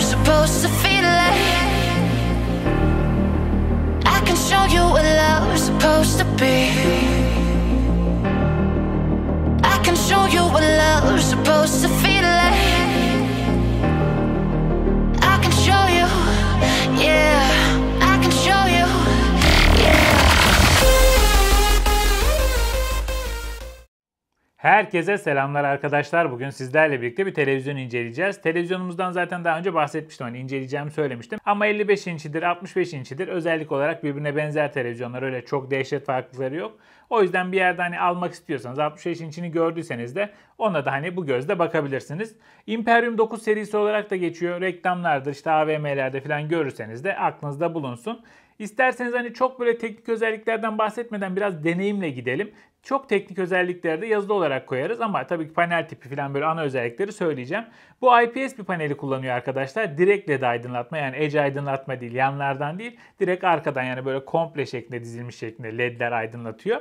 supposed to feel it. Herkese selamlar arkadaşlar. Bugün sizlerle birlikte bir televizyon inceleyeceğiz. Televizyonumuzdan zaten daha önce bahsetmiştim. Hani inceleyeceğimi söylemiştim. Ama 55 inçidir, 65 inçidir. Özellik olarak birbirine benzer televizyonlar. Öyle çok dehşet farklılıkları yok. O yüzden bir yerde hani almak istiyorsanız 65 inçini gördüyseniz de ona da hani bu gözle bakabilirsiniz. Imperium 9 serisi olarak da geçiyor. Reklamlardır işte AVM'lerde falan görürseniz de aklınızda bulunsun. İsterseniz hani çok böyle teknik özelliklerden bahsetmeden biraz deneyimle gidelim. Çok teknik özellikleri de yazılı olarak koyarız ama tabii ki panel tipi falan böyle ana özellikleri söyleyeceğim. Bu IPS bir paneli kullanıyor arkadaşlar. Direkt LED aydınlatma yani edge aydınlatma değil yanlardan değil. Direkt arkadan yani böyle komple şeklinde dizilmiş şeklinde LED'ler aydınlatıyor.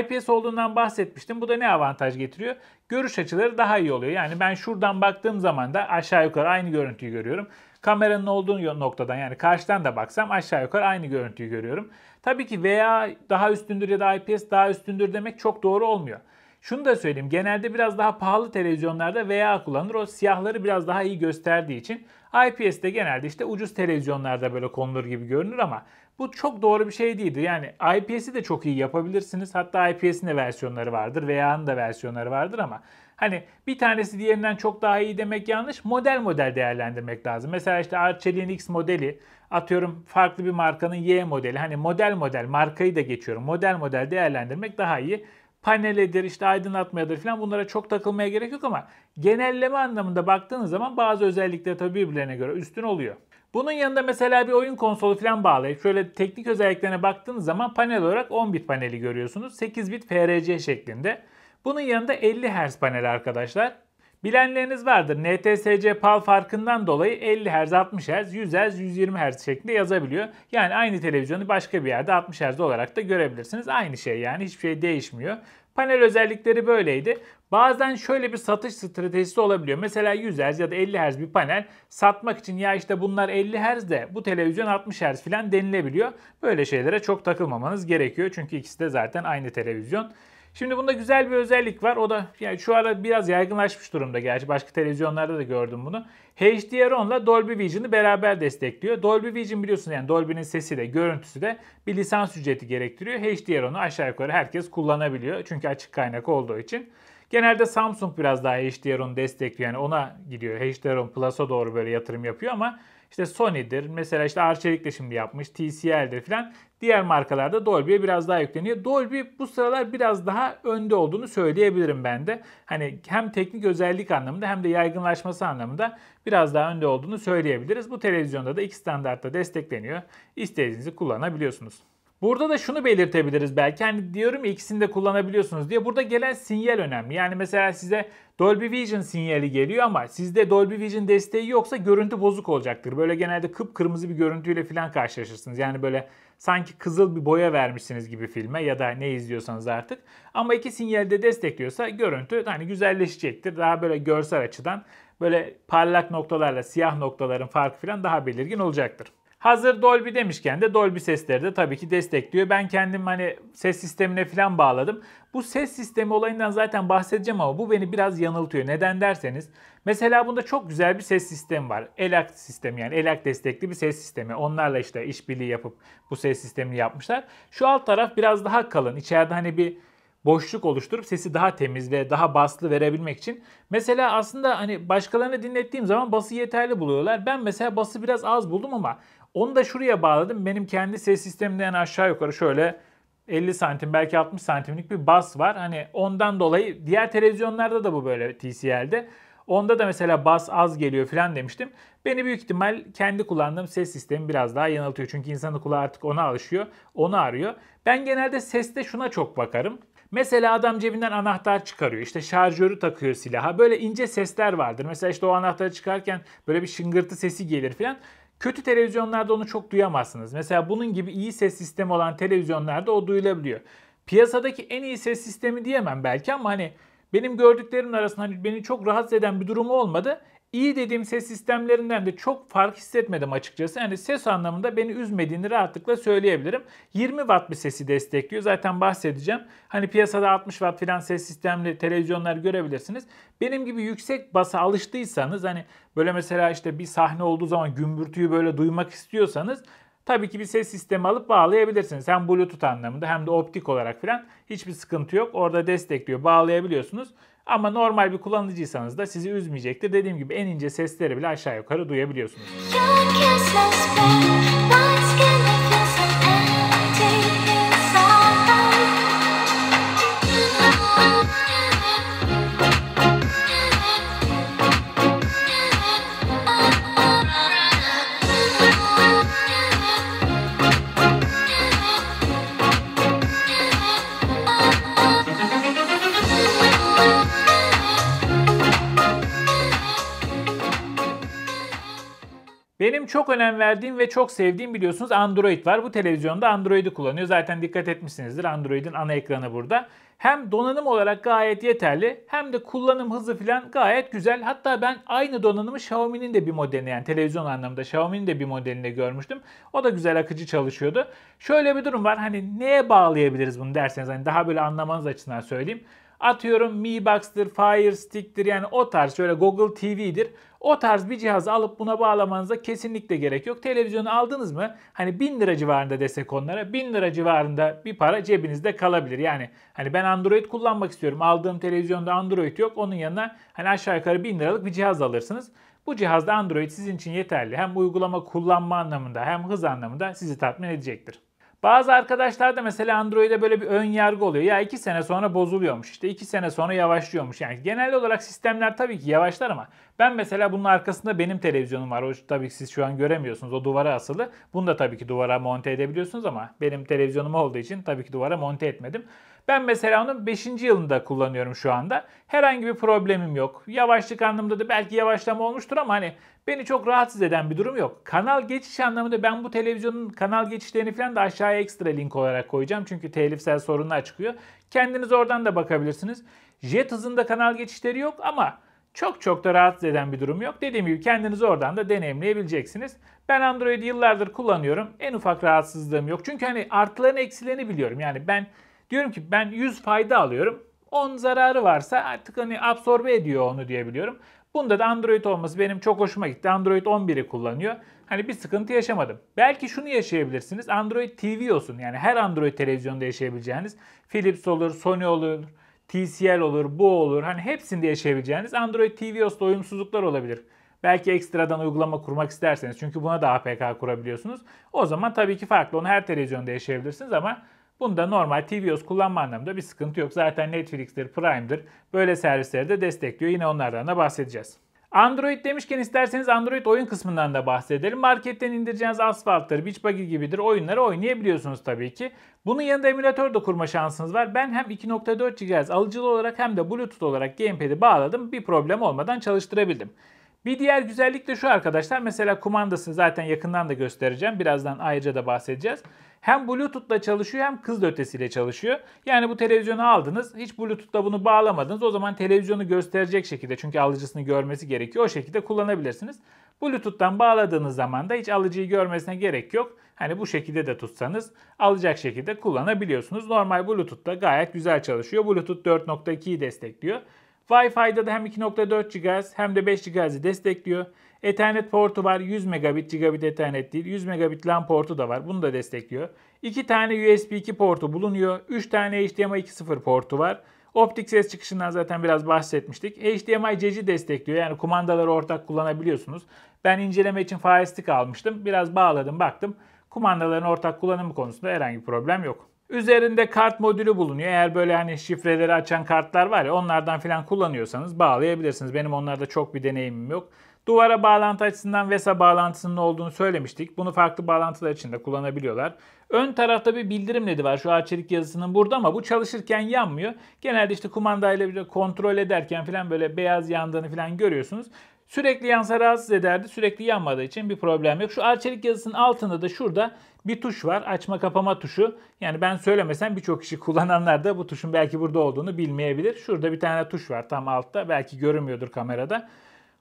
IPS olduğundan bahsetmiştim. Bu da ne avantaj getiriyor? Görüş açıları daha iyi oluyor. Yani ben şuradan baktığım zaman da aşağı yukarı aynı görüntüyü görüyorum. Kameranın olduğu noktadan yani karşıdan da baksam aşağı yukarı aynı görüntüyü görüyorum. Tabii ki veya daha üstündür ya da IPS daha üstündür demek çok doğru olmuyor. Şunu da söyleyeyim genelde biraz daha pahalı televizyonlarda VA kullanılır. O siyahları biraz daha iyi gösterdiği için IPS de genelde işte ucuz televizyonlarda böyle konulur gibi görünür ama bu çok doğru bir şey değildir. Yani IPS'i de çok iyi yapabilirsiniz. Hatta IPS'in de versiyonları vardır. VA'nın da versiyonları vardır ama hani bir tanesi diğerinden çok daha iyi demek yanlış. Model model değerlendirmek lazım. Mesela işte Arçelik'in X modeli atıyorum farklı bir markanın Y modeli. Hani model model markayı da geçiyorum. Model model değerlendirmek daha iyi paneledir, işte aydınlatmayadır falan bunlara çok takılmaya gerek yok ama genelleme anlamında baktığınız zaman bazı özellikler tabii birbirlerine göre üstün oluyor. Bunun yanında mesela bir oyun konsolu falan bağlayıp şöyle teknik özelliklerine baktığınız zaman panel olarak 10 bit paneli görüyorsunuz. 8 bit FRC şeklinde. Bunun yanında 50 Hz panel arkadaşlar. Bilenleriniz vardır. NTSC PAL farkından dolayı 50 Hz, 60 Hz, 100 Hz, 120 Hz şeklinde yazabiliyor. Yani aynı televizyonu başka bir yerde 60 Hz olarak da görebilirsiniz. Aynı şey yani hiçbir şey değişmiyor. Panel özellikleri böyleydi. Bazen şöyle bir satış stratejisi olabiliyor. Mesela 100 Hz ya da 50 Hz bir panel satmak için ya işte bunlar 50 Hz de bu televizyon 60 Hz filan denilebiliyor. Böyle şeylere çok takılmamanız gerekiyor. Çünkü ikisi de zaten aynı televizyon. Şimdi bunda güzel bir özellik var. O da yani şu ara biraz yaygınlaşmış durumda gerçi. Başka televizyonlarda da gördüm bunu. HDR10 ile Dolby Vision'ı beraber destekliyor. Dolby Vision biliyorsunuz yani Dolby'nin sesi de görüntüsü de bir lisans ücreti gerektiriyor. HDR10'u aşağı yukarı herkes kullanabiliyor. Çünkü açık kaynak olduğu için. Genelde Samsung biraz daha HDR10 destekliyor. Yani ona gidiyor. HDR10 Plus'a doğru böyle yatırım yapıyor ama işte Sony'dir. Mesela işte Arçelik de şimdi yapmış. TCL'dir filan. Diğer markalarda Dolby'ye biraz daha yükleniyor. Dolby bu sıralar biraz daha önde olduğunu söyleyebilirim ben de. Hani hem teknik özellik anlamında hem de yaygınlaşması anlamında biraz daha önde olduğunu söyleyebiliriz. Bu televizyonda da iki standartta destekleniyor. İstediğinizi kullanabiliyorsunuz. Burada da şunu belirtebiliriz belki. Hani diyorum ya ikisini de kullanabiliyorsunuz diye. Burada gelen sinyal önemli. Yani mesela size Dolby Vision sinyali geliyor ama sizde Dolby Vision desteği yoksa görüntü bozuk olacaktır. Böyle genelde kıpkırmızı bir görüntüyle falan karşılaşırsınız. Yani böyle sanki kızıl bir boya vermişsiniz gibi filme ya da ne izliyorsanız artık. Ama iki sinyali de destekliyorsa görüntü hani güzelleşecektir. Daha böyle görsel açıdan böyle parlak noktalarla siyah noktaların farkı falan daha belirgin olacaktır. Hazır Dolby demişken de Dolby sesleri de tabii ki destekliyor. Ben kendim hani ses sistemine falan bağladım. Bu ses sistemi olayından zaten bahsedeceğim ama bu beni biraz yanıltıyor. Neden derseniz mesela bunda çok güzel bir ses sistemi var. Elak sistemi yani Elak destekli bir ses sistemi. Onlarla işte işbirliği yapıp bu ses sistemini yapmışlar. Şu alt taraf biraz daha kalın. İçeride hani bir boşluk oluşturup sesi daha temiz ve daha baslı verebilmek için. Mesela aslında hani başkalarını dinlettiğim zaman bası yeterli buluyorlar. Ben mesela bası biraz az buldum ama onu da şuraya bağladım. Benim kendi ses sistemimde yani aşağı yukarı şöyle 50 santim belki 60 santimlik bir bas var. Hani ondan dolayı diğer televizyonlarda da bu böyle TCL'de. Onda da mesela bas az geliyor falan demiştim. Beni büyük ihtimal kendi kullandığım ses sistemi biraz daha yanıltıyor. Çünkü insanın kulağı artık ona alışıyor, onu arıyor. Ben genelde seste şuna çok bakarım. Mesela adam cebinden anahtar çıkarıyor. İşte şarjörü takıyor silaha. Böyle ince sesler vardır. Mesela işte o anahtarı çıkarken böyle bir şıngırtı sesi gelir falan. Kötü televizyonlarda onu çok duyamazsınız. Mesela bunun gibi iyi ses sistemi olan televizyonlarda o duyulabiliyor. Piyasadaki en iyi ses sistemi diyemem belki ama hani benim gördüklerim arasında hani beni çok rahatsız eden bir durumu olmadı. İyi dediğim ses sistemlerinden de çok fark hissetmedim açıkçası. Yani ses anlamında beni üzmediğini rahatlıkla söyleyebilirim. 20 watt bir sesi destekliyor. Zaten bahsedeceğim. Hani piyasada 60 watt filan ses sistemli televizyonlar görebilirsiniz. Benim gibi yüksek basa alıştıysanız hani böyle mesela işte bir sahne olduğu zaman gümbürtüyü böyle duymak istiyorsanız Tabii ki bir ses sistemi alıp bağlayabilirsiniz. Hem Bluetooth anlamında hem de optik olarak filan hiçbir sıkıntı yok. Orada destekliyor, bağlayabiliyorsunuz. Ama normal bir kullanıcıysanız da sizi üzmeyecektir. Dediğim gibi en ince sesleri bile aşağı yukarı duyabiliyorsunuz. Benim çok önem verdiğim ve çok sevdiğim biliyorsunuz Android var. Bu televizyonda Android'i kullanıyor. Zaten dikkat etmişsinizdir Android'in ana ekranı burada. Hem donanım olarak gayet yeterli hem de kullanım hızı falan gayet güzel. Hatta ben aynı donanımı Xiaomi'nin de bir modelini yani televizyon anlamında Xiaomi'nin de bir modelinde görmüştüm. O da güzel akıcı çalışıyordu. Şöyle bir durum var hani neye bağlayabiliriz bunu derseniz hani daha böyle anlamanız açısından söyleyeyim. Atıyorum Mi Box'tır, Fire Stick'tir yani o tarz şöyle Google TV'dir. O tarz bir cihazı alıp buna bağlamanıza kesinlikle gerek yok. Televizyonu aldınız mı hani 1000 lira civarında desek onlara 1000 lira civarında bir para cebinizde kalabilir. Yani hani ben Android kullanmak istiyorum. Aldığım televizyonda Android yok. Onun yanına hani aşağı yukarı 1000 liralık bir cihaz alırsınız. Bu cihazda Android sizin için yeterli. Hem uygulama kullanma anlamında hem hız anlamında sizi tatmin edecektir. Bazı arkadaşlar da mesela Android'e böyle bir ön yargı oluyor. Ya 2 sene sonra bozuluyormuş. işte 2 sene sonra yavaşlıyormuş. Yani genel olarak sistemler tabii ki yavaşlar ama ben mesela bunun arkasında benim televizyonum var. O tabii ki siz şu an göremiyorsunuz. O duvara asılı. Bunu da tabii ki duvara monte edebiliyorsunuz ama benim televizyonum olduğu için tabii ki duvara monte etmedim. Ben mesela onun 5. yılında kullanıyorum şu anda. Herhangi bir problemim yok. Yavaşlık anlamında da belki yavaşlama olmuştur ama hani beni çok rahatsız eden bir durum yok. Kanal geçiş anlamında ben bu televizyonun kanal geçişlerini falan da aşağıya ekstra link olarak koyacağım. Çünkü telifsel sorunlar çıkıyor. Kendiniz oradan da bakabilirsiniz. Jet hızında kanal geçişleri yok ama çok çok da rahatsız eden bir durum yok. Dediğim gibi kendiniz oradan da deneyimleyebileceksiniz. Ben Android'i yıllardır kullanıyorum. En ufak rahatsızlığım yok. Çünkü hani artılarını eksilerini biliyorum. Yani ben Diyorum ki ben 100 fayda alıyorum. 10 zararı varsa artık hani absorbe ediyor onu diyebiliyorum. Bunda da Android olması benim çok hoşuma gitti. Android 11'i kullanıyor. Hani bir sıkıntı yaşamadım. Belki şunu yaşayabilirsiniz. Android TV olsun. Yani her Android televizyonda yaşayabileceğiniz. Philips olur, Sony olur, TCL olur, bu olur. Hani hepsinde yaşayabileceğiniz Android TV OS'ta uyumsuzluklar olabilir. Belki ekstradan uygulama kurmak isterseniz. Çünkü buna da APK kurabiliyorsunuz. O zaman tabii ki farklı. Onu her televizyonda yaşayabilirsiniz ama Bunda normal TVOS kullanma anlamında bir sıkıntı yok. Zaten Netflix'tir, Prime'dir. Böyle servisleri de destekliyor. Yine onlardan da bahsedeceğiz. Android demişken isterseniz Android oyun kısmından da bahsedelim. Marketten indireceğiniz Asphalt'tır, Beach Buggy gibidir oyunları oynayabiliyorsunuz tabii ki. Bunun yanında emülatör de kurma şansınız var. Ben hem 2.4 GHz alıcılı olarak hem de Bluetooth olarak gamepad'i bağladım. Bir problem olmadan çalıştırabildim. Bir diğer güzellik de şu arkadaşlar. Mesela kumandasını zaten yakından da göstereceğim. Birazdan ayrıca da bahsedeceğiz. Hem Bluetooth ile çalışıyor hem kız ötesiyle çalışıyor. Yani bu televizyonu aldınız. Hiç Bluetooth ile bunu bağlamadınız. O zaman televizyonu gösterecek şekilde çünkü alıcısını görmesi gerekiyor. O şekilde kullanabilirsiniz. Bluetooth'tan bağladığınız zaman da hiç alıcıyı görmesine gerek yok. Hani bu şekilde de tutsanız alacak şekilde kullanabiliyorsunuz. Normal Bluetooth Bluetooth'ta gayet güzel çalışıyor. Bluetooth 4.2'yi destekliyor. Wi-Fi'da da hem 2.4 GHz hem de 5 GHz'i destekliyor. Ethernet portu var. 100 megabit gigabit Ethernet değil. 100 megabit LAN portu da var. Bunu da destekliyor. 2 tane USB 2 portu bulunuyor. 3 tane HDMI 2.0 portu var. Optik ses çıkışından zaten biraz bahsetmiştik. HDMI ceci destekliyor. Yani kumandaları ortak kullanabiliyorsunuz. Ben inceleme için Firestick almıştım. Biraz bağladım baktım. Kumandaların ortak kullanımı konusunda herhangi bir problem yok. Üzerinde kart modülü bulunuyor. Eğer böyle hani şifreleri açan kartlar var ya onlardan filan kullanıyorsanız bağlayabilirsiniz. Benim onlarda çok bir deneyimim yok. Duvara bağlantı açısından VESA bağlantısının olduğunu söylemiştik. Bunu farklı bağlantılar için de kullanabiliyorlar. Ön tarafta bir bildirim ledi var şu ağaçelik yazısının burada ama bu çalışırken yanmıyor. Genelde işte kumandayla bir kontrol ederken falan böyle beyaz yandığını falan görüyorsunuz. Sürekli yansa rahatsız ederdi. Sürekli yanmadığı için bir problem yok. Şu ağaçelik yazısının altında da şurada bir tuş var. Açma kapama tuşu. Yani ben söylemesem birçok kişi kullananlar da bu tuşun belki burada olduğunu bilmeyebilir. Şurada bir tane tuş var tam altta. Belki görünmüyordur kamerada.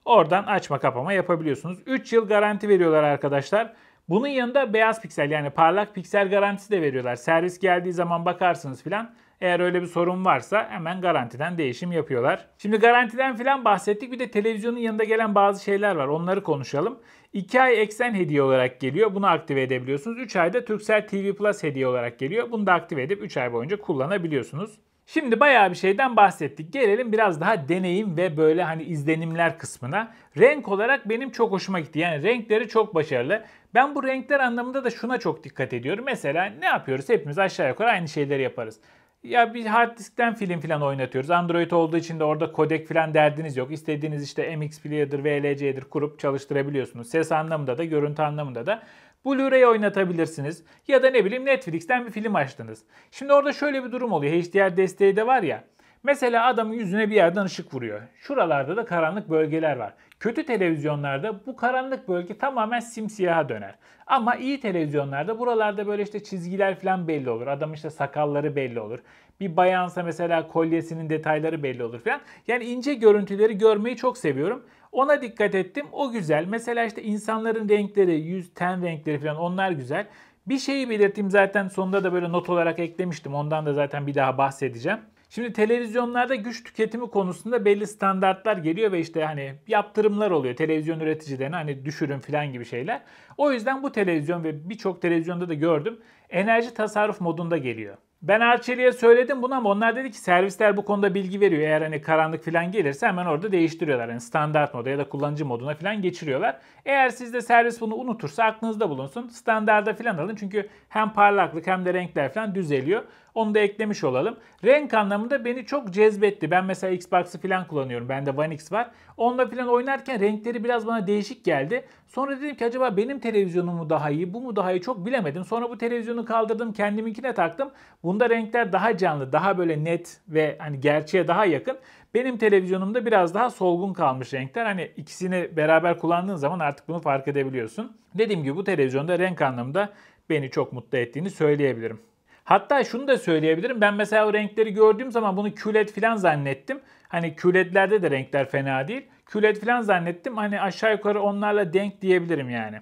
Oradan açma kapama yapabiliyorsunuz. 3 yıl garanti veriyorlar arkadaşlar. Bunun yanında beyaz piksel yani parlak piksel garantisi de veriyorlar. Servis geldiği zaman bakarsınız filan. Eğer öyle bir sorun varsa hemen garantiden değişim yapıyorlar. Şimdi garantiden filan bahsettik. Bir de televizyonun yanında gelen bazı şeyler var. Onları konuşalım. 2 ay eksen hediye olarak geliyor. Bunu aktive edebiliyorsunuz. 3 ayda Turkcell TV Plus hediye olarak geliyor. Bunu da aktive edip 3 ay boyunca kullanabiliyorsunuz. Şimdi bayağı bir şeyden bahsettik. Gelelim biraz daha deneyim ve böyle hani izlenimler kısmına. Renk olarak benim çok hoşuma gitti. Yani renkleri çok başarılı. Ben bu renkler anlamında da şuna çok dikkat ediyorum. Mesela ne yapıyoruz? Hepimiz aşağı yukarı aynı şeyleri yaparız. Ya bir hard diskten film falan oynatıyoruz. Android olduğu için de orada kodek falan derdiniz yok. İstediğiniz işte MX Player'dır, VLC'dir kurup çalıştırabiliyorsunuz. Ses anlamında da, görüntü anlamında da. Blu-ray oynatabilirsiniz. Ya da ne bileyim Netflix'ten bir film açtınız. Şimdi orada şöyle bir durum oluyor. HDR desteği de var ya. Mesela adamın yüzüne bir yerden ışık vuruyor. Şuralarda da karanlık bölgeler var. Kötü televizyonlarda bu karanlık bölge tamamen simsiyaha döner. Ama iyi televizyonlarda buralarda böyle işte çizgiler falan belli olur. Adam işte sakalları belli olur. Bir bayansa mesela kolyesinin detayları belli olur falan. Yani ince görüntüleri görmeyi çok seviyorum. Ona dikkat ettim. O güzel. Mesela işte insanların renkleri, yüz, ten renkleri falan onlar güzel. Bir şeyi belirttim zaten sonunda da böyle not olarak eklemiştim. Ondan da zaten bir daha bahsedeceğim. Şimdi televizyonlarda güç tüketimi konusunda belli standartlar geliyor ve işte hani yaptırımlar oluyor. Televizyon üreticilerine hani düşürün falan gibi şeyler. O yüzden bu televizyon ve birçok televizyonda da gördüm enerji tasarruf modunda geliyor. Ben Arçelik'e söyledim bunu ama onlar dedi ki servisler bu konuda bilgi veriyor. Eğer hani karanlık falan gelirse hemen orada değiştiriyorlar. Yani standart moda ya da kullanıcı moduna falan geçiriyorlar. Eğer sizde servis bunu unutursa aklınızda bulunsun. Standarda falan alın çünkü hem parlaklık hem de renkler falan düzeliyor. Onu da eklemiş olalım. Renk anlamında beni çok cezbetti. Ben mesela Xbox'ı falan kullanıyorum. Bende One X var. Onda falan oynarken renkleri biraz bana değişik geldi. Sonra dedim ki acaba benim televizyonum mu daha iyi, bu mu daha iyi çok bilemedim. Sonra bu televizyonu kaldırdım, kendiminkine taktım. Bu Bunda renkler daha canlı, daha böyle net ve hani gerçeğe daha yakın. Benim televizyonumda biraz daha solgun kalmış renkler. Hani ikisini beraber kullandığın zaman artık bunu fark edebiliyorsun. Dediğim gibi bu televizyonda renk anlamında beni çok mutlu ettiğini söyleyebilirim. Hatta şunu da söyleyebilirim. Ben mesela o renkleri gördüğüm zaman bunu QLED falan zannettim. Hani QLEDlerde de renkler fena değil. QLED falan zannettim. Hani aşağı yukarı onlarla denk diyebilirim yani.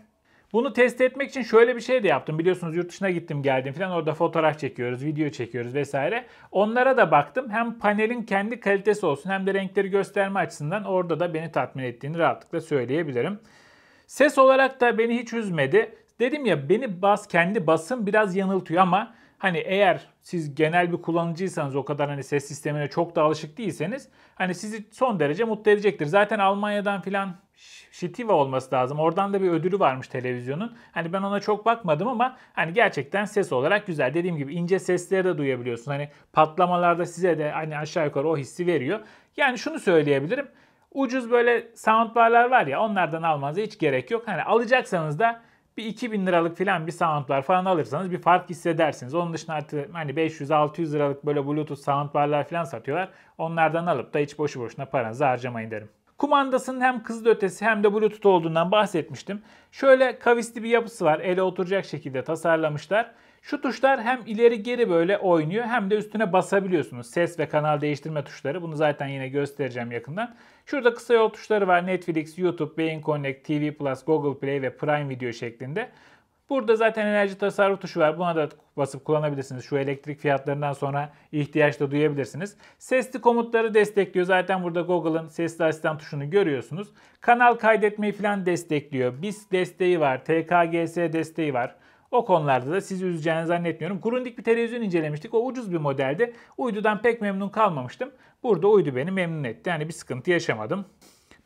Bunu test etmek için şöyle bir şey de yaptım. Biliyorsunuz yurt dışına gittim geldim falan orada fotoğraf çekiyoruz, video çekiyoruz vesaire. Onlara da baktım. Hem panelin kendi kalitesi olsun hem de renkleri gösterme açısından orada da beni tatmin ettiğini rahatlıkla söyleyebilirim. Ses olarak da beni hiç üzmedi. Dedim ya beni bas kendi basın biraz yanıltıyor ama Hani eğer siz genel bir kullanıcıysanız o kadar hani ses sistemine çok da alışık değilseniz hani sizi son derece mutlu edecektir. Zaten Almanya'dan filan Shitiva olması lazım. Oradan da bir ödülü varmış televizyonun. Hani ben ona çok bakmadım ama hani gerçekten ses olarak güzel. Dediğim gibi ince sesleri de duyabiliyorsun. Hani patlamalarda size de hani aşağı yukarı o hissi veriyor. Yani şunu söyleyebilirim. Ucuz böyle soundbarlar var ya onlardan almanıza hiç gerek yok. Hani alacaksanız da bir 2000 liralık falan bir soundbar falan alırsanız bir fark hissedersiniz. Onun dışında artık hani 500-600 liralık böyle Bluetooth soundbarlar falan satıyorlar. Onlardan alıp da hiç boşu boşuna paranızı harcamayın derim. Kumandasının hem kızıl ötesi hem de Bluetooth olduğundan bahsetmiştim. Şöyle kavisli bir yapısı var. Ele oturacak şekilde tasarlamışlar. Şu tuşlar hem ileri geri böyle oynuyor hem de üstüne basabiliyorsunuz. Ses ve kanal değiştirme tuşları. Bunu zaten yine göstereceğim yakından. Şurada kısa yol tuşları var. Netflix, YouTube, Beyin Connect, TV Plus, Google Play ve Prime Video şeklinde. Burada zaten enerji tasarruf tuşu var. Buna da basıp kullanabilirsiniz. Şu elektrik fiyatlarından sonra ihtiyaç da duyabilirsiniz. Sesli komutları destekliyor. Zaten burada Google'ın sesli asistan tuşunu görüyorsunuz. Kanal kaydetmeyi falan destekliyor. BIS desteği var. TKGS desteği var. O konularda da sizi üzeceğini zannetmiyorum. Grundig bir televizyon incelemiştik. O ucuz bir modeldi. Uydudan pek memnun kalmamıştım. Burada uydu beni memnun etti. Yani bir sıkıntı yaşamadım.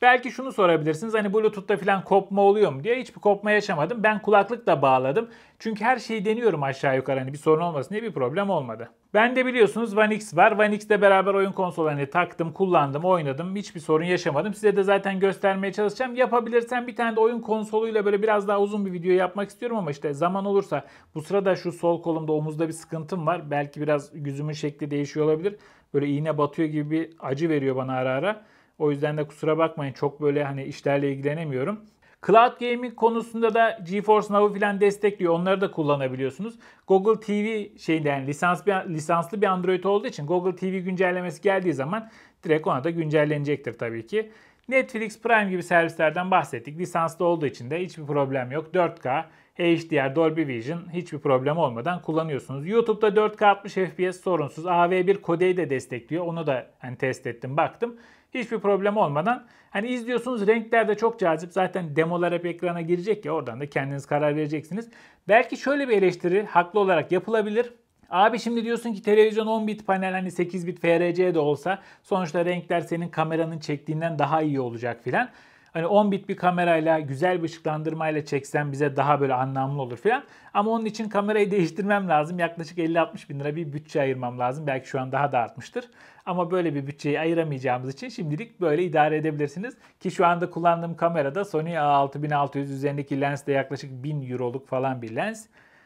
Belki şunu sorabilirsiniz hani Bluetooth'ta falan kopma oluyor mu diye. Hiçbir kopma yaşamadım. Ben kulaklıkla bağladım. Çünkü her şeyi deniyorum aşağı yukarı hani bir sorun olmasın diye bir problem olmadı. Ben de biliyorsunuz One X var. One X'le beraber oyun konsollarını hani taktım, kullandım, oynadım. Hiçbir sorun yaşamadım. Size de zaten göstermeye çalışacağım. Yapabilirsem bir tane de oyun konsoluyla böyle biraz daha uzun bir video yapmak istiyorum ama işte zaman olursa bu sırada şu sol kolumda omuzda bir sıkıntım var. Belki biraz yüzümün şekli değişiyor olabilir. Böyle iğne batıyor gibi bir acı veriyor bana ara ara. O yüzden de kusura bakmayın çok böyle hani işlerle ilgilenemiyorum. Cloud Gaming konusunda da GeForce Now'ı falan destekliyor. Onları da kullanabiliyorsunuz. Google TV şeyden yani lisans bir, lisanslı bir Android olduğu için Google TV güncellemesi geldiği zaman direkt ona da güncellenecektir tabii ki. Netflix Prime gibi servislerden bahsettik. Lisanslı olduğu için de hiçbir problem yok. 4K, HDR, Dolby Vision hiçbir problem olmadan kullanıyorsunuz. YouTube'da 4K 60 FPS sorunsuz. AV1 kodeyi de destekliyor. Onu da hani test ettim, baktım. Hiçbir problem olmadan hani izliyorsunuz renkler de çok cazip. Zaten demolar hep ekrana girecek ya oradan da kendiniz karar vereceksiniz. Belki şöyle bir eleştiri haklı olarak yapılabilir. Abi şimdi diyorsun ki televizyon 10 bit panel hani 8 bit FRC de olsa sonuçta renkler senin kameranın çektiğinden daha iyi olacak filan. Hani 10 bit bir kamerayla güzel bir ışıklandırmayla çeksen bize daha böyle anlamlı olur falan. Ama onun için kamerayı değiştirmem lazım. Yaklaşık 50-60 bin lira bir bütçe ayırmam lazım. Belki şu an daha da artmıştır. Ama böyle bir bütçeyi ayıramayacağımız için şimdilik böyle idare edebilirsiniz. Ki şu anda kullandığım kamerada Sony A6600 üzerindeki lens de yaklaşık 1000 euroluk falan bir lens.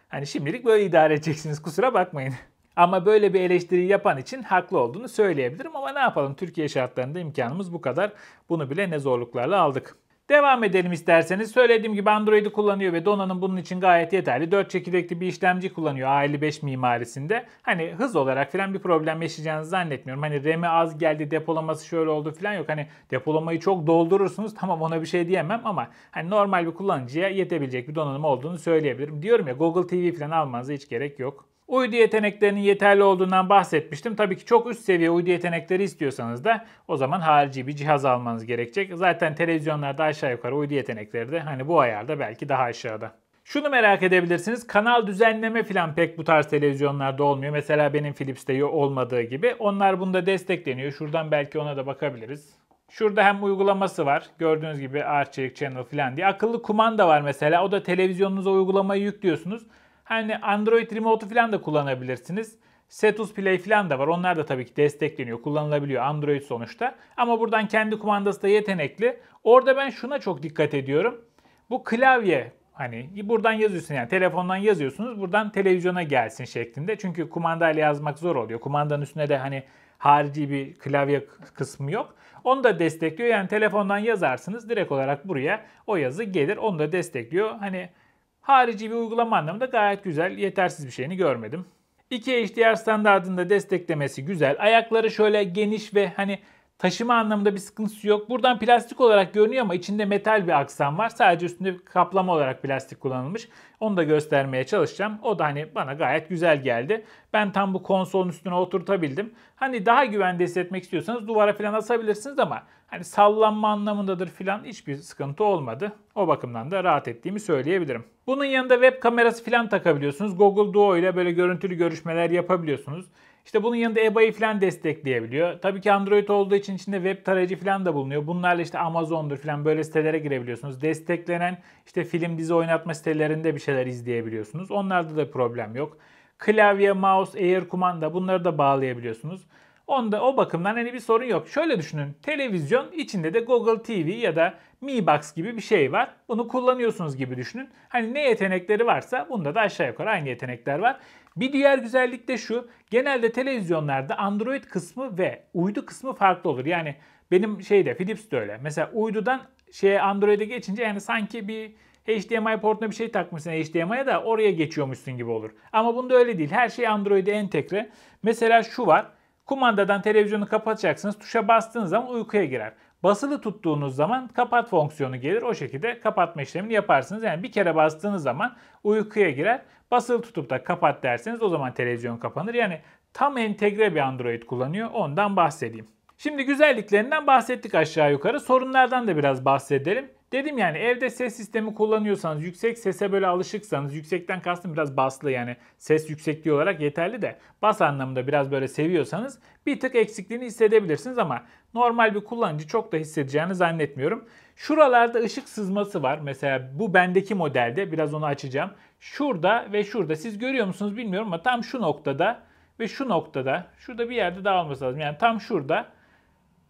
Hani şimdilik böyle idare edeceksiniz kusura bakmayın. Ama böyle bir eleştiri yapan için haklı olduğunu söyleyebilirim ama ne yapalım Türkiye şartlarında imkanımız bu kadar. Bunu bile ne zorluklarla aldık. Devam edelim isterseniz. Söylediğim gibi Android'i kullanıyor ve donanım bunun için gayet yeterli. 4 çekirdekli bir işlemci kullanıyor A55 mimarisinde. Hani hız olarak falan bir problem yaşayacağınızı zannetmiyorum. Hani RAM'i az geldi, depolaması şöyle oldu falan yok. Hani depolamayı çok doldurursunuz tamam ona bir şey diyemem ama hani normal bir kullanıcıya yetebilecek bir donanım olduğunu söyleyebilirim. Diyorum ya Google TV falan almanıza hiç gerek yok. Uydu yeteneklerinin yeterli olduğundan bahsetmiştim. Tabii ki çok üst seviye uydu yetenekleri istiyorsanız da o zaman harici bir cihaz almanız gerekecek. Zaten televizyonlarda aşağı yukarı uydu yetenekleri de hani bu ayarda belki daha aşağıda. Şunu merak edebilirsiniz. Kanal düzenleme falan pek bu tarz televizyonlarda olmuyor. Mesela benim Philips'te olmadığı gibi. Onlar bunda destekleniyor. Şuradan belki ona da bakabiliriz. Şurada hem uygulaması var. Gördüğünüz gibi Arçelik Channel falan diye. Akıllı kumanda var mesela. O da televizyonunuza uygulamayı yüklüyorsunuz. Hani Android Remote'u falan da kullanabilirsiniz. Setus Play falan da var. Onlar da tabii ki destekleniyor, kullanılabiliyor Android sonuçta. Ama buradan kendi kumandası da yetenekli. Orada ben şuna çok dikkat ediyorum. Bu klavye hani buradan yazıyorsun yani telefondan yazıyorsunuz buradan televizyona gelsin şeklinde. Çünkü kumandayla yazmak zor oluyor. Kumandanın üstüne de hani harici bir klavye kısmı yok. Onu da destekliyor. Yani telefondan yazarsınız direkt olarak buraya o yazı gelir. Onu da destekliyor. Hani Harici bir uygulama anlamında gayet güzel, yetersiz bir şeyini görmedim. 2 HDR standartında desteklemesi güzel. Ayakları şöyle geniş ve hani Taşıma anlamında bir sıkıntısı yok. Buradan plastik olarak görünüyor ama içinde metal bir aksam var. Sadece üstünde bir kaplama olarak plastik kullanılmış. Onu da göstermeye çalışacağım. O da hani bana gayet güzel geldi. Ben tam bu konsolun üstüne oturtabildim. Hani daha güvende hissetmek istiyorsanız duvara falan asabilirsiniz ama hani sallanma anlamındadır falan hiçbir sıkıntı olmadı. O bakımdan da rahat ettiğimi söyleyebilirim. Bunun yanında web kamerası falan takabiliyorsunuz. Google Duo ile böyle görüntülü görüşmeler yapabiliyorsunuz. İşte bunun yanında EBA'yı falan destekleyebiliyor. Tabii ki Android olduğu için içinde web tarayıcı falan da bulunuyor. Bunlarla işte Amazon'dur falan böyle sitelere girebiliyorsunuz. Desteklenen işte film dizi oynatma sitelerinde bir şeyler izleyebiliyorsunuz. Onlarda da problem yok. Klavye, mouse, air kumanda bunları da bağlayabiliyorsunuz. Onda o bakımdan hani bir sorun yok. Şöyle düşünün. Televizyon içinde de Google TV ya da Mi Box gibi bir şey var. Bunu kullanıyorsunuz gibi düşünün. Hani ne yetenekleri varsa bunda da aşağı yukarı aynı yetenekler var. Bir diğer güzellik de şu. Genelde televizyonlarda Android kısmı ve uydu kısmı farklı olur. Yani benim şeyde Philips de öyle. Mesela uydudan şeye Android'e geçince yani sanki bir HDMI portuna bir şey takmışsın HDMI'ye da oraya geçiyormuşsun gibi olur. Ama bunda öyle değil. Her şey Android'e entegre. Mesela şu var. Kumandadan televizyonu kapatacaksınız. Tuşa bastığınız zaman uykuya girer. Basılı tuttuğunuz zaman kapat fonksiyonu gelir. O şekilde kapatma işlemini yaparsınız. Yani bir kere bastığınız zaman uykuya girer. Basılı tutup da kapat derseniz o zaman televizyon kapanır. Yani tam entegre bir Android kullanıyor. Ondan bahsedeyim. Şimdi güzelliklerinden bahsettik aşağı yukarı. Sorunlardan da biraz bahsedelim. Dedim yani evde ses sistemi kullanıyorsanız, yüksek sese böyle alışıksanız, yüksekten kastım biraz baslı yani ses yüksekliği olarak yeterli de bas anlamında biraz böyle seviyorsanız bir tık eksikliğini hissedebilirsiniz ama normal bir kullanıcı çok da hissedeceğini zannetmiyorum. Şuralarda ışık sızması var. Mesela bu bendeki modelde biraz onu açacağım. Şurada ve şurada siz görüyor musunuz bilmiyorum ama tam şu noktada ve şu noktada şurada bir yerde daha olması lazım. Yani tam şurada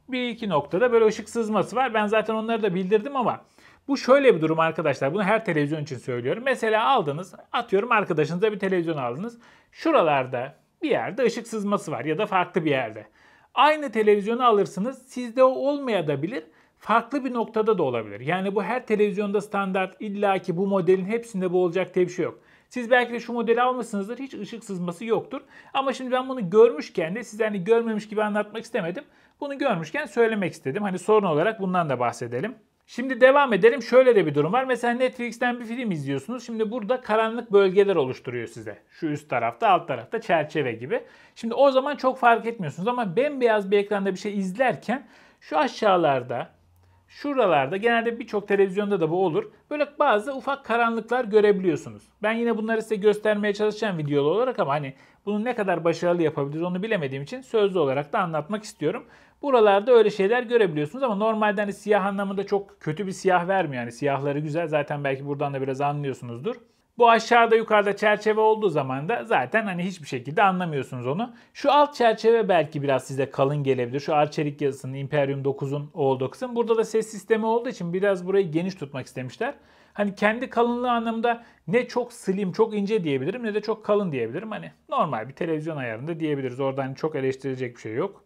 bir iki noktada böyle ışık sızması var. Ben zaten onları da bildirdim ama bu şöyle bir durum arkadaşlar. Bunu her televizyon için söylüyorum. Mesela aldınız, atıyorum arkadaşınıza bir televizyon aldınız. Şuralarda bir yerde ışık sızması var ya da farklı bir yerde. Aynı televizyonu alırsınız. Sizde o olmayabilir. Farklı bir noktada da olabilir. Yani bu her televizyonda standart illaki bu modelin hepsinde bu olacak diye bir şey yok. Siz belki de şu modeli almışsınızdır. Hiç ışık sızması yoktur. Ama şimdi ben bunu görmüşken de size hani görmemiş gibi anlatmak istemedim. Bunu görmüşken söylemek istedim. Hani sorun olarak bundan da bahsedelim. Şimdi devam edelim. Şöyle de bir durum var. Mesela Netflix'ten bir film izliyorsunuz. Şimdi burada karanlık bölgeler oluşturuyor size. Şu üst tarafta, alt tarafta çerçeve gibi. Şimdi o zaman çok fark etmiyorsunuz ama bembeyaz bir ekranda bir şey izlerken şu aşağılarda Şuralarda genelde birçok televizyonda da bu olur. Böyle bazı ufak karanlıklar görebiliyorsunuz. Ben yine bunları size göstermeye çalışacağım videolu olarak ama hani bunu ne kadar başarılı yapabiliriz onu bilemediğim için sözlü olarak da anlatmak istiyorum. Buralarda öyle şeyler görebiliyorsunuz ama normalde hani siyah anlamında çok kötü bir siyah vermiyor. Yani siyahları güzel zaten belki buradan da biraz anlıyorsunuzdur. Bu aşağıda yukarıda çerçeve olduğu zaman da zaten hani hiçbir şekilde anlamıyorsunuz onu. Şu alt çerçeve belki biraz size kalın gelebilir. Şu Arçelik yazısının Imperium 9'un olduğu kısım. Burada da ses sistemi olduğu için biraz burayı geniş tutmak istemişler. Hani kendi kalınlığı anlamında ne çok slim, çok ince diyebilirim ne de çok kalın diyebilirim. Hani normal bir televizyon ayarında diyebiliriz. Oradan çok eleştirecek bir şey yok.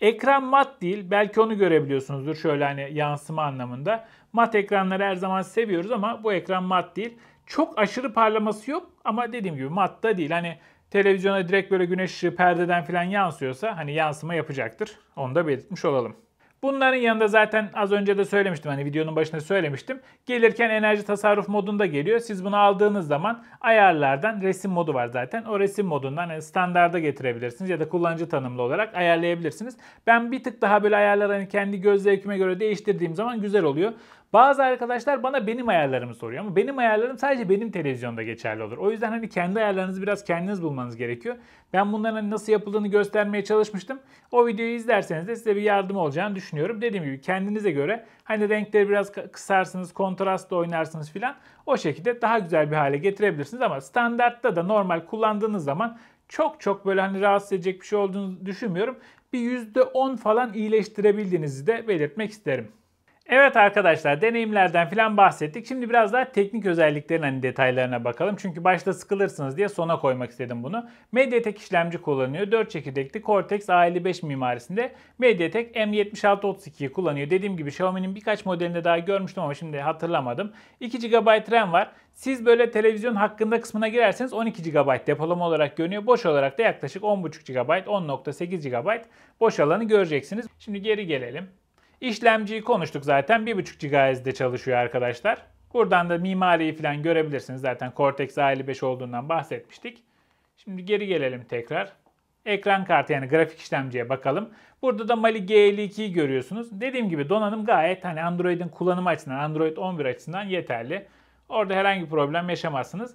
Ekran mat değil. Belki onu görebiliyorsunuzdur şöyle hani yansıma anlamında. Mat ekranları her zaman seviyoruz ama bu ekran mat değil. Çok aşırı parlaması yok ama dediğim gibi matta değil. Hani televizyona direkt böyle güneş ışığı perdeden falan yansıyorsa hani yansıma yapacaktır. Onu da belirtmiş olalım. Bunların yanında zaten az önce de söylemiştim hani videonun başında söylemiştim. Gelirken enerji tasarruf modunda geliyor. Siz bunu aldığınız zaman ayarlardan resim modu var zaten. O resim modundan hani standarda getirebilirsiniz ya da kullanıcı tanımlı olarak ayarlayabilirsiniz. Ben bir tık daha böyle ayarları hani kendi göz zevkime göre değiştirdiğim zaman güzel oluyor. Bazı arkadaşlar bana benim ayarlarımı soruyor ama benim ayarlarım sadece benim televizyonda geçerli olur. O yüzden hani kendi ayarlarınızı biraz kendiniz bulmanız gerekiyor. Ben bunların hani nasıl yapıldığını göstermeye çalışmıştım. O videoyu izlerseniz de size bir yardım olacağını düşünüyorum. Dediğim gibi kendinize göre hani renkleri biraz kısarsınız, kontrastla oynarsınız filan. O şekilde daha güzel bir hale getirebilirsiniz ama standartta da normal kullandığınız zaman çok çok böyle hani rahatsız edecek bir şey olduğunu düşünmüyorum. Bir %10 falan iyileştirebildiğinizi de belirtmek isterim. Evet arkadaşlar deneyimlerden filan bahsettik. Şimdi biraz daha teknik özelliklerin hani detaylarına bakalım. Çünkü başta sıkılırsınız diye sona koymak istedim bunu. MediaTek işlemci kullanıyor. 4 çekirdekli Cortex A55 mimarisinde MediaTek M7632'yi kullanıyor. Dediğim gibi Xiaomi'nin birkaç modelinde daha görmüştüm ama şimdi hatırlamadım. 2 GB RAM var. Siz böyle televizyon hakkında kısmına girerseniz 12 GB depolama olarak görünüyor. Boş olarak da yaklaşık 10.5 GB, 10.8 GB boş alanı göreceksiniz. Şimdi geri gelelim. İşlemciyi konuştuk zaten 1.5 GHz'de çalışıyor arkadaşlar. Buradan da mimariyi falan görebilirsiniz. Zaten Cortex A55 olduğundan bahsetmiştik. Şimdi geri gelelim tekrar. Ekran kartı yani grafik işlemciye bakalım. Burada da Mali G52'yi görüyorsunuz. Dediğim gibi donanım gayet hani Android'in kullanımı açısından, Android 11 açısından yeterli. Orada herhangi bir problem yaşamazsınız.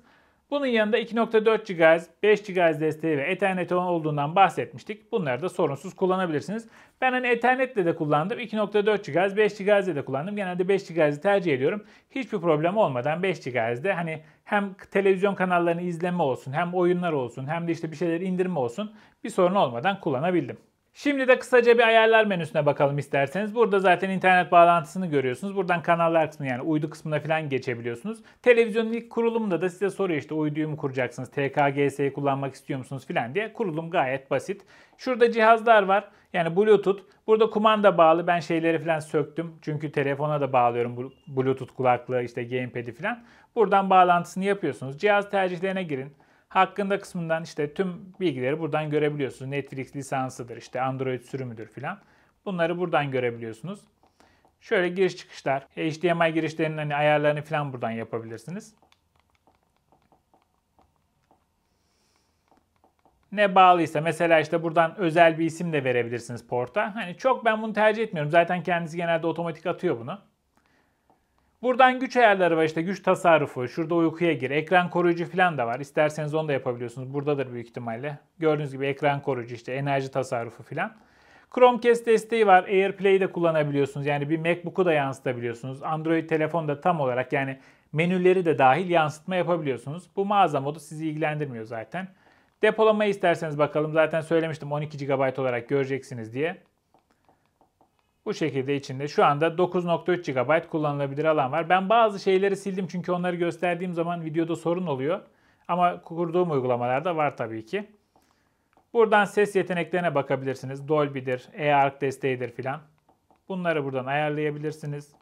Bunun yanında 2.4 GHz, 5 GHz desteği ve Ethernet olduğundan bahsetmiştik. Bunları da sorunsuz kullanabilirsiniz. Ben hani Ethernet'le de kullandım. 2.4 GHz, 5 GHz'le de kullandım. Genelde 5 GHz'i tercih ediyorum. Hiçbir problem olmadan 5 GHz'de hani hem televizyon kanallarını izleme olsun, hem oyunlar olsun, hem de işte bir şeyleri indirme olsun bir sorun olmadan kullanabildim. Şimdi de kısaca bir ayarlar menüsüne bakalım isterseniz. Burada zaten internet bağlantısını görüyorsunuz. Buradan kanallar kısmı yani uydu kısmına falan geçebiliyorsunuz. Televizyonun ilk kurulumunda da size soruyor işte uyduyu mu kuracaksınız, TKGS'yi kullanmak istiyor musunuz falan diye. Kurulum gayet basit. Şurada cihazlar var. Yani Bluetooth. Burada kumanda bağlı. Ben şeyleri falan söktüm. Çünkü telefona da bağlıyorum Bluetooth kulaklığı işte gamepad'i falan. Buradan bağlantısını yapıyorsunuz. Cihaz tercihlerine girin hakkında kısmından işte tüm bilgileri buradan görebiliyorsunuz. Netflix lisansıdır, işte Android sürümüdür filan. Bunları buradan görebiliyorsunuz. Şöyle giriş çıkışlar, HDMI girişlerinin hani ayarlarını filan buradan yapabilirsiniz. ne bağlıysa mesela işte buradan özel bir isim de verebilirsiniz porta. Hani çok ben bunu tercih etmiyorum. Zaten kendisi genelde otomatik atıyor bunu. Buradan güç ayarları var işte güç tasarrufu, şurada uykuya gir, ekran koruyucu falan da var. İsterseniz onu da yapabiliyorsunuz. Buradadır büyük ihtimalle. Gördüğünüz gibi ekran koruyucu işte enerji tasarrufu falan. Chromecast desteği var. AirPlay'i de kullanabiliyorsunuz. Yani bir MacBook'u da yansıtabiliyorsunuz. Android telefonda tam olarak yani menüleri de dahil yansıtma yapabiliyorsunuz. Bu mağaza modu sizi ilgilendirmiyor zaten. Depolamayı isterseniz bakalım. Zaten söylemiştim 12 GB olarak göreceksiniz diye. Bu şekilde içinde şu anda 9.3 GB kullanılabilir alan var. Ben bazı şeyleri sildim çünkü onları gösterdiğim zaman videoda sorun oluyor. Ama kurduğum uygulamalarda var tabii ki. Buradan ses yeteneklerine bakabilirsiniz. Dolby'dir, eARC desteğidir filan. Bunları buradan ayarlayabilirsiniz.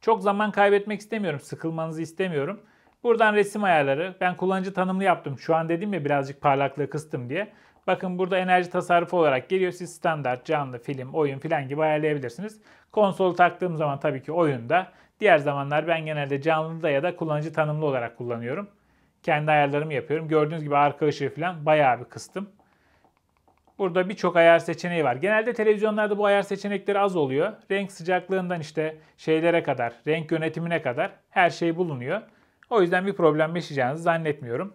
Çok zaman kaybetmek istemiyorum. Sıkılmanızı istemiyorum. Buradan resim ayarları. Ben kullanıcı tanımlı yaptım. Şu an dedim ya birazcık parlaklığı kıstım diye. Bakın burada enerji tasarrufu olarak geliyor. Siz standart canlı film, oyun filan gibi ayarlayabilirsiniz. Konsolu taktığım zaman tabii ki oyunda. Diğer zamanlar ben genelde canlıda ya da kullanıcı tanımlı olarak kullanıyorum. Kendi ayarlarımı yapıyorum. Gördüğünüz gibi arka ışığı falan bayağı bir kıstım. Burada birçok ayar seçeneği var. Genelde televizyonlarda bu ayar seçenekleri az oluyor. Renk sıcaklığından işte şeylere kadar, renk yönetimine kadar her şey bulunuyor. O yüzden bir problem yaşayacağınızı zannetmiyorum.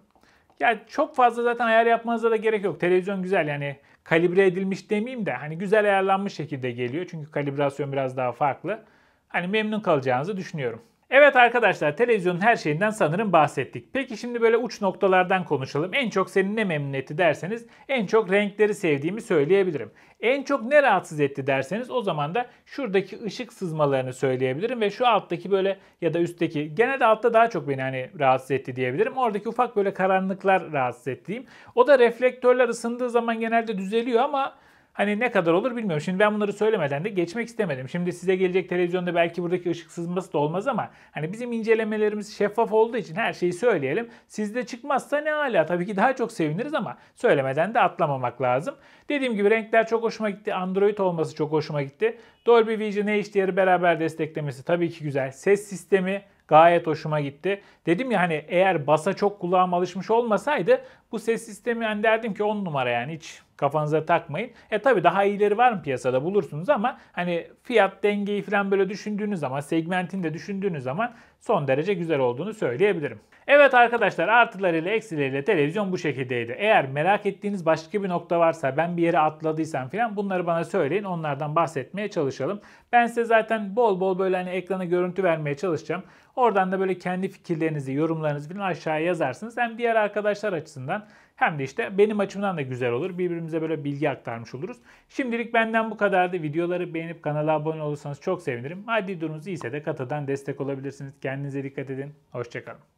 Ya çok fazla zaten ayar yapmanıza da gerek yok. Televizyon güzel yani kalibre edilmiş demeyeyim de hani güzel ayarlanmış şekilde geliyor. Çünkü kalibrasyon biraz daha farklı. Hani memnun kalacağınızı düşünüyorum. Evet arkadaşlar televizyonun her şeyinden sanırım bahsettik. Peki şimdi böyle uç noktalardan konuşalım. En çok senin ne memnun etti derseniz en çok renkleri sevdiğimi söyleyebilirim. En çok ne rahatsız etti derseniz o zaman da şuradaki ışık sızmalarını söyleyebilirim ve şu alttaki böyle ya da üstteki genelde altta daha çok beni hani rahatsız etti diyebilirim. Oradaki ufak böyle karanlıklar rahatsız ettiğim. O da reflektörler ısındığı zaman genelde düzeliyor ama Hani ne kadar olur bilmiyorum. Şimdi ben bunları söylemeden de geçmek istemedim. Şimdi size gelecek televizyonda belki buradaki ışık sızması da olmaz ama hani bizim incelemelerimiz şeffaf olduğu için her şeyi söyleyelim. Sizde çıkmazsa ne hala tabii ki daha çok seviniriz ama söylemeden de atlamamak lazım. Dediğim gibi renkler çok hoşuma gitti. Android olması çok hoşuma gitti. Dolby Vision HDR'i beraber desteklemesi tabii ki güzel. Ses sistemi gayet hoşuma gitti. Dedim ya hani eğer basa çok kulağım alışmış olmasaydı bu ses sistemi ben derdim ki 10 numara yani hiç kafanıza takmayın. E tabi daha iyileri var mı piyasada bulursunuz ama hani fiyat dengeyi falan böyle düşündüğünüz zaman segmentini de düşündüğünüz zaman son derece güzel olduğunu söyleyebilirim. Evet arkadaşlar artılarıyla eksileriyle televizyon bu şekildeydi. Eğer merak ettiğiniz başka bir nokta varsa ben bir yere atladıysam falan bunları bana söyleyin onlardan bahsetmeye çalışalım. Ben size zaten bol bol böyle hani ekrana görüntü vermeye çalışacağım. Oradan da böyle kendi fikirlerinizi, yorumlarınızı falan aşağıya yazarsınız. Hem diğer arkadaşlar açısından hem de işte benim açımdan da güzel olur. Birbirimize böyle bilgi aktarmış oluruz. Şimdilik benden bu kadardı. Videoları beğenip kanala abone olursanız çok sevinirim. Maddi durumunuz iyiyse de katadan destek olabilirsiniz. Kendinize dikkat edin. Hoşçakalın.